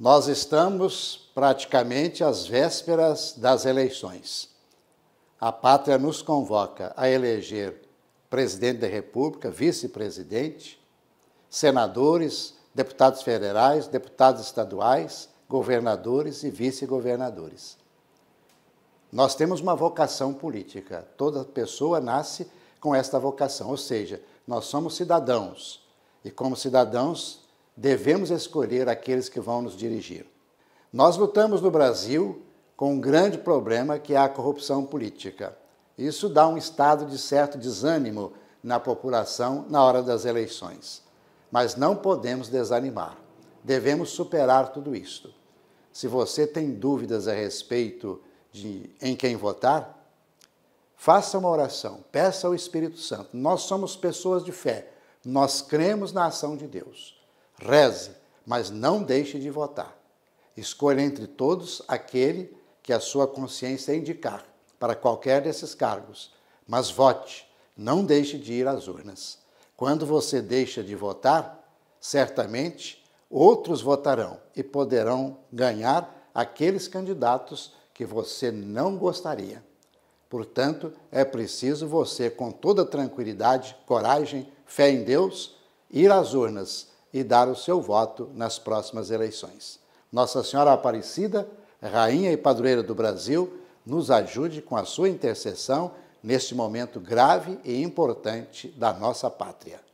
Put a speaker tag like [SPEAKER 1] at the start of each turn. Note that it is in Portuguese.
[SPEAKER 1] Nós estamos praticamente às vésperas das eleições. A pátria nos convoca a eleger presidente da República, vice-presidente, senadores, deputados federais, deputados estaduais, governadores e vice-governadores. Nós temos uma vocação política. Toda pessoa nasce com esta vocação, ou seja, nós somos cidadãos e, como cidadãos, devemos escolher aqueles que vão nos dirigir. Nós lutamos no Brasil com um grande problema que é a corrupção política. Isso dá um estado de certo desânimo na população na hora das eleições. Mas não podemos desanimar. Devemos superar tudo isto. Se você tem dúvidas a respeito de em quem votar, faça uma oração, peça ao Espírito Santo. Nós somos pessoas de fé, nós cremos na ação de Deus. Reze, mas não deixe de votar. Escolha entre todos aquele que a sua consciência indicar para qualquer desses cargos, mas vote, não deixe de ir às urnas. Quando você deixa de votar, certamente outros votarão e poderão ganhar aqueles candidatos que você não gostaria. Portanto, é preciso você, com toda tranquilidade, coragem, fé em Deus, ir às urnas e dar o seu voto nas próximas eleições. Nossa Senhora Aparecida, Rainha e Padroeira do Brasil, nos ajude com a sua intercessão neste momento grave e importante da nossa pátria.